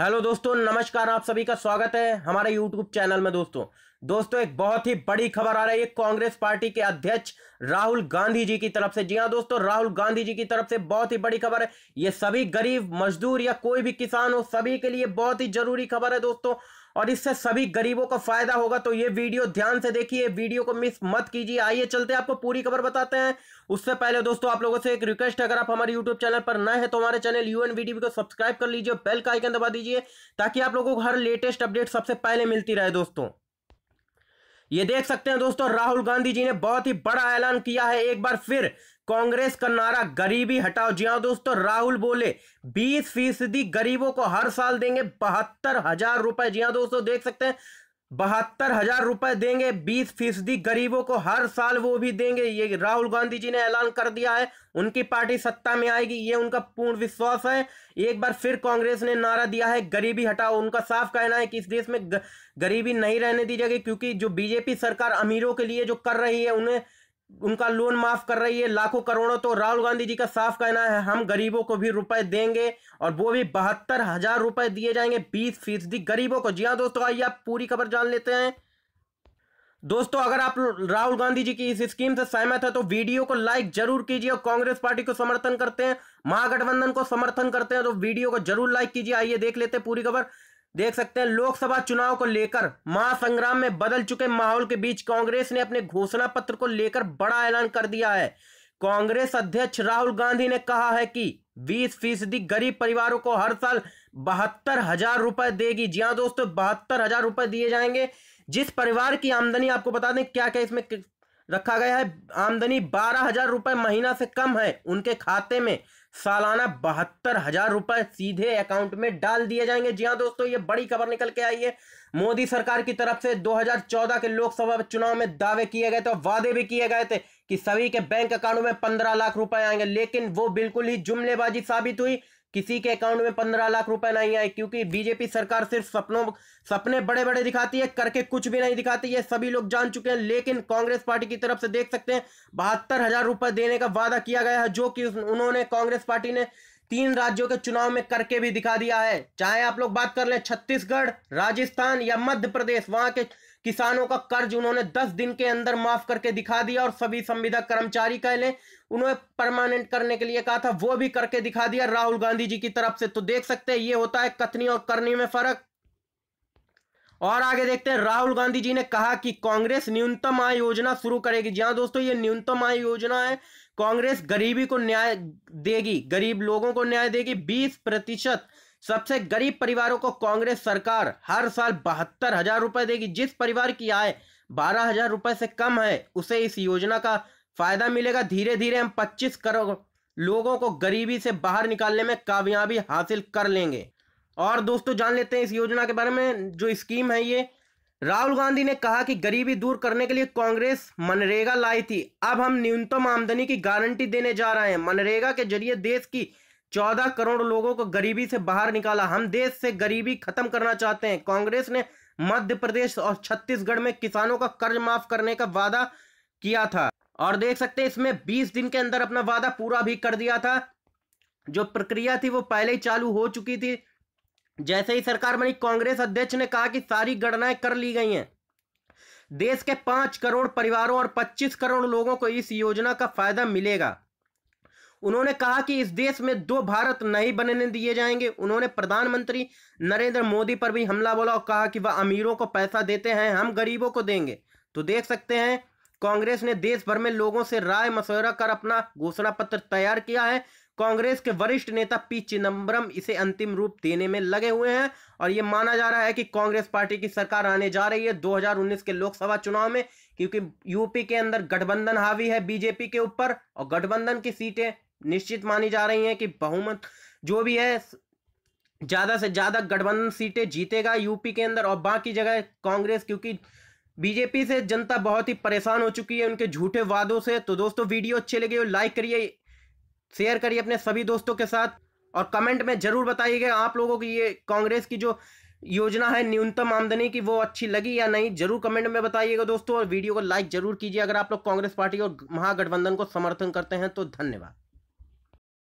hello दोस्तों नमस्कार आप सभी का स्वागत है हमारे यूट्यूब चैनल में दोस्तों दोस्तों एक बहुत ही बड़ी खबर आ रही है कांग्रेस पार्टी के अध्यक्ष राहुल गांधी जी की तरफ से जी हाँ दोस्तों राहुल गांधी जी की तरफ से बहुत ही बड़ी खबर है ये सभी गरीब मजदूर या कोई भी किसान हो सभी के लिए बहुत ही जरूरी खबर है दोस्तों और इससे सभी गरीबों को फायदा होगा तो ये वीडियो ध्यान से देखिए वीडियो को मिस मत कीजिए आइए चलते आपको पूरी खबर बताते हैं उससे पहले दोस्तों आप लोगों से एक रिक्वेस्ट है अगर आप हमारे यूट्यूब चैनल पर नए हैं तो हमारे चैनल यू एन को सब्सक्राइब कर लीजिए बेल का आइकन दबा दीजिए ताकि आप लोगों को हर लेटेस्ट अपडेट सबसे पहले मिलती रहे दोस्तों ये देख सकते हैं दोस्तों राहुल गांधी जी ने बहुत ही बड़ा ऐलान किया है एक बार फिर कांग्रेस का नारा गरीबी हटाओ जी हाँ दोस्तों राहुल बोले 20 फीसदी गरीबों को हर साल देंगे बहत्तर हजार रुपए जी हाँ दोस्तों देख सकते हैं बहत्तर हजार रुपए देंगे बीस फीसदी गरीबों को हर साल वो भी देंगे ये राहुल गांधी जी ने ऐलान कर दिया है उनकी पार्टी सत्ता में आएगी ये उनका पूर्ण विश्वास है एक बार फिर कांग्रेस ने नारा दिया है गरीबी हटाओ उनका साफ कहना है कि इस देश में गरीबी नहीं रहने दी जाएगी क्योंकि जो बीजेपी सरकार अमीरों के लिए जो कर रही है उन्हें उनका लोन माफ कर रही है लाखों करोड़ों तो राहुल गांधी जी का साफ कहना है हम गरीबों को भी रुपए देंगे और वो भी बहत्तर हजार रुपए दिए जाएंगे बीस फीसदी गरीबों को जी हाँ दोस्तों आइए आप पूरी खबर जान लेते हैं दोस्तों अगर आप राहुल गांधी जी की इस स्कीम से सहमत है तो वीडियो को लाइक जरूर कीजिए और कांग्रेस पार्टी को समर्थन करते हैं महागठबंधन को समर्थन करते हैं तो वीडियो को जरूर लाइक कीजिए आइए देख लेते हैं पूरी खबर देख सकते हैं लोकसभा चुनाव को लेकर महासंग्राम में बदल चुके माहौल के बीच कांग्रेस ने अपने घोषणा पत्र को लेकर बड़ा ऐलान कर दिया है कांग्रेस अध्यक्ष राहुल गांधी ने कहा है कि 20 फीसदी गरीब परिवारों को हर साल बहत्तर हजार रुपए देगी जी हाँ दोस्तों बहत्तर हजार रुपए दिए जाएंगे जिस परिवार की आमदनी आपको बता दें क्या क्या इसमें रखा गया है आमदनी बारह हजार रुपए महीना से कम है उनके खाते में सालाना बहत्तर हजार रुपए सीधे अकाउंट में डाल दिए जाएंगे जी हाँ दोस्तों ये बड़ी खबर निकल के आई है मोदी सरकार की तरफ से 2014 के लोकसभा चुनाव में दावे किए गए थे और वादे भी किए गए थे कि सभी के बैंक अकाउंट में पंद्रह लाख रुपए आएंगे लेकिन वो बिल्कुल ही जुमलेबाजी साबित हुई किसी के अकाउंट में पंद्रह लाख रुपए नहीं आए क्योंकि बीजेपी सरकार सिर्फ सपनों सपने बड़े बड़े दिखाती है करके कुछ भी नहीं दिखाती है सभी लोग जान चुके हैं लेकिन कांग्रेस पार्टी की तरफ से देख सकते हैं बहत्तर हजार रुपए देने का वादा किया गया है जो कि उन्होंने कांग्रेस पार्टी ने तीन राज्यों के चुनाव में करके भी दिखा दिया है चाहे आप लोग बात कर ले छत्तीसगढ़ राजस्थान या मध्य प्रदेश वहां के किसानों का कर्ज उन्होंने दस दिन के अंदर माफ करके दिखा दिया और सभी संविदा कर्मचारी कह लें उन्होंने परमानेंट करने के लिए कहा था वो भी करके दिखा दिया राहुल गांधी जी की तरफ से तो देख सकते हैं ये होता है कथनी और करनी में फर्क और आगे देखते हैं राहुल गांधी जी ने कहा कि कांग्रेस न्यूनतम आय योजना शुरू करेगी जी हाँ दोस्तों ये न्यूनतम आय योजना है कांग्रेस गरीबी को न्याय देगी गरीब लोगों को न्याय देगी बीस प्रतिशत सबसे गरीब परिवारों को कांग्रेस सरकार हर साल बहत्तर हजार रुपए देगी जिस परिवार की आय बारह हजार रुपए से कम है उसे इस योजना का फायदा मिलेगा धीरे धीरे हम पच्चीस करोड़ लोगों को गरीबी से बाहर निकालने में कामयाबी हासिल कर लेंगे और दोस्तों जान लेते हैं इस योजना के बारे में जो स्कीम है ये राहुल गांधी ने कहा कि गरीबी दूर करने के लिए कांग्रेस मनरेगा लाई थी अब हम न्यूनतम आमदनी की गारंटी देने जा रहे हैं मनरेगा के जरिए देश की चौदह करोड़ लोगों को गरीबी से बाहर निकाला हम देश से गरीबी खत्म करना चाहते हैं कांग्रेस ने मध्य प्रदेश और छत्तीसगढ़ में किसानों का कर्ज माफ करने का वादा किया था और देख सकते हैं इसमें 20 दिन के अंदर अपना वादा पूरा भी कर दिया था जो प्रक्रिया थी वो पहले ही चालू हो चुकी थी जैसे ही सरकार बनी कांग्रेस अध्यक्ष ने कहा कि सारी गणनाएं कर ली गई हैं देश के पांच करोड़ परिवारों और पच्चीस करोड़ लोगों को इस योजना का फायदा मिलेगा उन्होंने कहा कि इस देश में दो भारत नहीं बनने दिए जाएंगे उन्होंने प्रधानमंत्री नरेंद्र मोदी पर भी हमला बोला और कहा कि वह अमीरों को पैसा देते हैं हम गरीबों को देंगे तो देख सकते हैं कांग्रेस ने देश भर में लोगों से राय मशवरा कर अपना घोषणा पत्र तैयार किया है कांग्रेस के वरिष्ठ नेता पी चिदम्बरम इसे अंतिम रूप देने में लगे हुए हैं और ये माना जा रहा है कि कांग्रेस पार्टी की सरकार आने जा रही है 2019 के लोकसभा चुनाव में क्योंकि यूपी के अंदर गठबंधन हावी है बीजेपी के ऊपर और गठबंधन की सीटें निश्चित मानी जा रही है कि बहुमत जो भी है ज़्यादा से ज़्यादा गठबंधन सीटें जीतेगा यूपी के अंदर और बाकी जगह कांग्रेस क्योंकि बीजेपी से जनता बहुत ही परेशान हो चुकी है उनके झूठे वादों से तो दोस्तों वीडियो अच्छे लगे हो लाइक करिए शेयर करिए अपने सभी दोस्तों के साथ और कमेंट में ज़रूर बताइएगा आप लोगों की ये कांग्रेस की जो योजना है न्यूनतम आमदनी की वो अच्छी लगी या नहीं जरूर कमेंट में बताइएगा दोस्तों और वीडियो को लाइक जरूर कीजिए अगर आप लोग कांग्रेस पार्टी और महागठबंधन को समर्थन करते हैं तो धन्यवाद